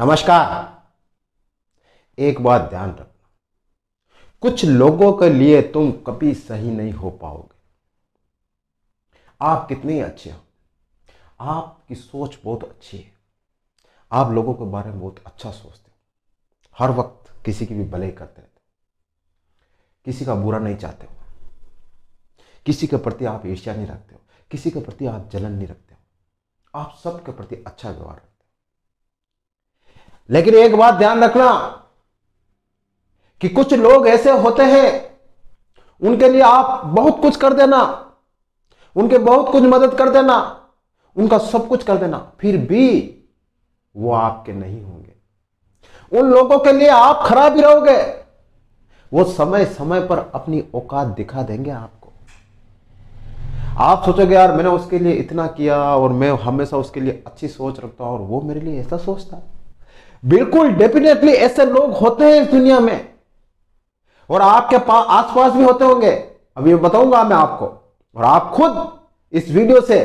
नमस्कार एक बात ध्यान रखना कुछ लोगों के लिए तुम कभी सही नहीं हो पाओगे आप कितने अच्छे हो आपकी सोच बहुत अच्छी है आप लोगों के बारे में बहुत अच्छा सोचते हो हर वक्त किसी की भी भलाई करते रहते किसी का बुरा नहीं चाहते हो किसी के प्रति आप ईर्ष्या नहीं रखते हो किसी के प्रति आप जलन नहीं रखते हो आप सबके प्रति अच्छा व्यवहार रखते लेकिन एक बात ध्यान रखना कि कुछ लोग ऐसे होते हैं उनके लिए आप बहुत कुछ कर देना उनके बहुत कुछ मदद कर देना उनका सब कुछ कर देना फिर भी वो आपके नहीं होंगे उन लोगों के लिए आप खराब ही रहोगे वो समय समय पर अपनी औकात दिखा देंगे आपको आप सोचोगे यार मैंने उसके लिए इतना किया और मैं हमेशा उसके लिए अच्छी सोच रखता हूं और वो मेरे लिए ऐसा सोचता है बिल्कुल डेफिनेटली ऐसे लोग होते हैं इस दुनिया में और आपके पास आसपास भी होते होंगे अभी बताऊंगा मैं आपको और आप खुद इस वीडियो से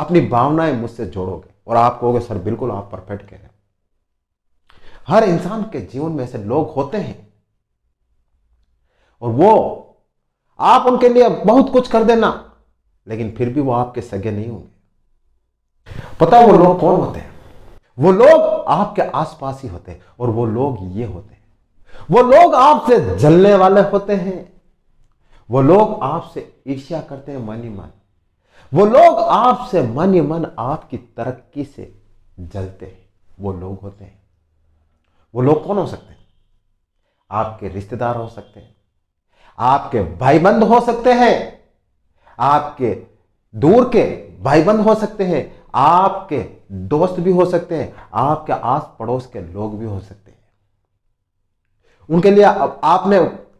अपनी भावनाएं मुझसे जोड़ोगे और आप कहोगे सर बिल्कुल आप परफेक्ट कह रहे हो हर इंसान के जीवन में ऐसे लोग होते हैं और वो आप उनके लिए बहुत कुछ कर देना लेकिन फिर भी वो आपके सगे नहीं होंगे पता वो लोग कौन होते हैं वो लोग आपके आसपास ही होते हैं और वो लोग ये होते हैं वो लोग आपसे जलने वाले होते हैं वो लोग आपसे ईर्ष्या करते हैं मन ही मन वो लोग आपसे मन ही मन आपकी तरक्की से जलते हैं वो लोग होते हैं वो लोग कौन हो सकते हैं आपके रिश्तेदार हो सकते हैं आपके भाईबंद हो सकते हैं आपके दूर के भाईबंद हो सकते हैं आपके दोस्त भी हो सकते हैं आपके आस पड़ोस के लोग भी हो सकते हैं उनके लिए आपने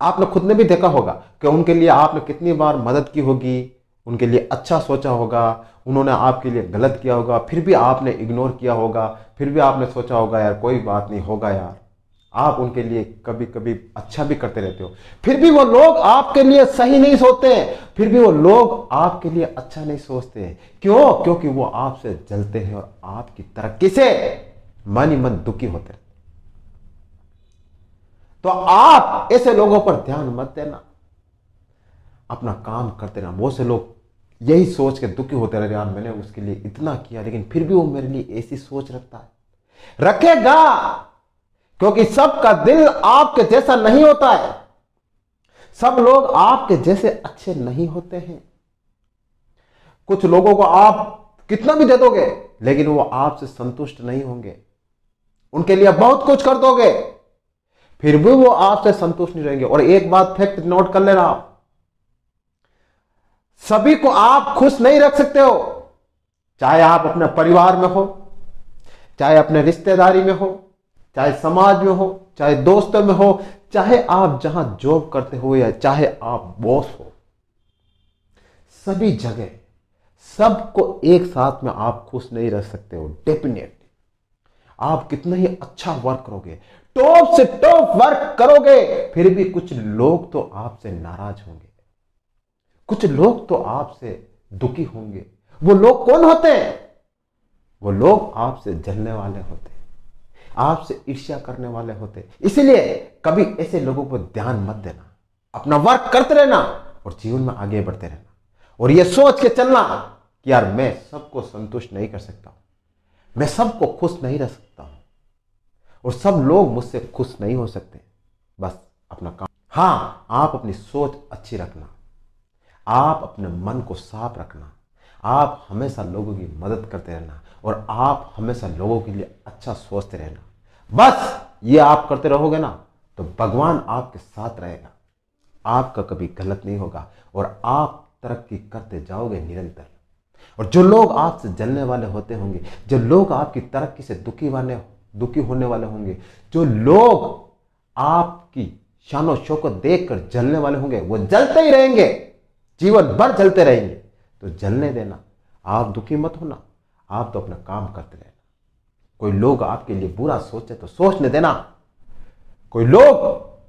आपने खुद ने भी देखा होगा कि उनके लिए आपने कितनी बार मदद की होगी उनके लिए अच्छा सोचा होगा उन्होंने आपके लिए गलत किया होगा फिर भी आपने इग्नोर किया होगा फिर भी आपने सोचा होगा यार कोई बात नहीं होगा यार आप उनके लिए कभी कभी अच्छा भी करते रहते हो फिर भी वो लोग आपके लिए सही नहीं सोचते फिर भी वो लोग आपके लिए अच्छा नहीं सोचते क्यों क्योंकि वो आपसे जलते हैं और आपकी तरक्की से मन ही मन दुखी होते रहते तो आप ऐसे लोगों पर ध्यान मत देना अपना काम करते रहना बहुत से लोग यही सोच के दुखी होते रहे यार मैंने उसके लिए इतना किया लेकिन फिर भी वो मेरे लिए ऐसी सोच रखता है रखेगा क्योंकि सबका दिल आपके जैसा नहीं होता है सब लोग आपके जैसे अच्छे नहीं होते हैं कुछ लोगों को आप कितना भी दे दोगे लेकिन वो आपसे संतुष्ट नहीं होंगे उनके लिए बहुत कुछ कर दोगे फिर भी वो आपसे संतुष्ट नहीं रहेंगे और एक बात फैक्ट नोट कर लेना आप सभी को आप खुश नहीं रख सकते हो चाहे आप अपने परिवार में हो चाहे अपने रिश्तेदारी में हो चाहे समाज में हो चाहे दोस्तों में हो चाहे आप जहां जॉब करते हो या चाहे आप बॉस हो सभी जगह सबको एक साथ में आप खुश नहीं रह सकते हो डेफिनेटली आप कितना ही अच्छा वर्क करोगे टॉप से टॉप वर्क करोगे फिर भी कुछ लोग तो आपसे नाराज होंगे कुछ लोग तो आपसे दुखी होंगे वो लोग कौन होते हैं वो लोग आपसे जलने वाले होते हैं आपसे ईर्ष्या करने वाले होते इसलिए कभी ऐसे लोगों को ध्यान मत देना अपना वर्क करते रहना और जीवन में आगे बढ़ते रहना और यह सोच के चलना कि यार मैं सबको संतुष्ट नहीं कर सकता मैं सबको खुश नहीं रह सकता हूं और सब लोग मुझसे खुश नहीं हो सकते बस अपना काम हां आप अपनी सोच अच्छी रखना आप अपने मन को साफ रखना आप हमेशा लोगों की मदद करते रहना और आप हमेशा लोगों के लिए अच्छा सोचते रहना बस ये आप करते रहोगे ना तो भगवान आपके साथ रहेगा आपका कभी गलत नहीं होगा और आप तरक्की करते जाओगे निरंतर और जो लोग आपसे जलने वाले होते होंगे जो लोग आपकी तरक्की से दुखी वाले दुखी होने वाले होंगे जो लोग आपकी शानो देख देखकर जलने वाले होंगे वो जलते ही रहेंगे जीवन भर जलते रहेंगे तो जलने देना आप दुखी मत होना आप तो अपना काम करते रहे कोई लोग आपके लिए बुरा सोचे तो सोचने देना कोई लोग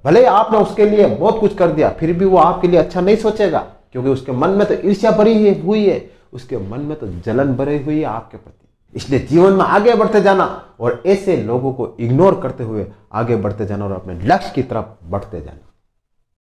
भले आपने उसके लिए बहुत कुछ कर दिया फिर भी वो आपके लिए अच्छा नहीं सोचेगा क्योंकि उसके मन में तो ईर्ष्या भरी हुई है उसके मन में तो जलन भरी हुई है आपके प्रति इसलिए जीवन में आगे बढ़ते जाना और ऐसे लोगों को इग्नोर करते हुए आगे बढ़ते जाना और अपने लक्ष्य की तरफ बढ़ते जाना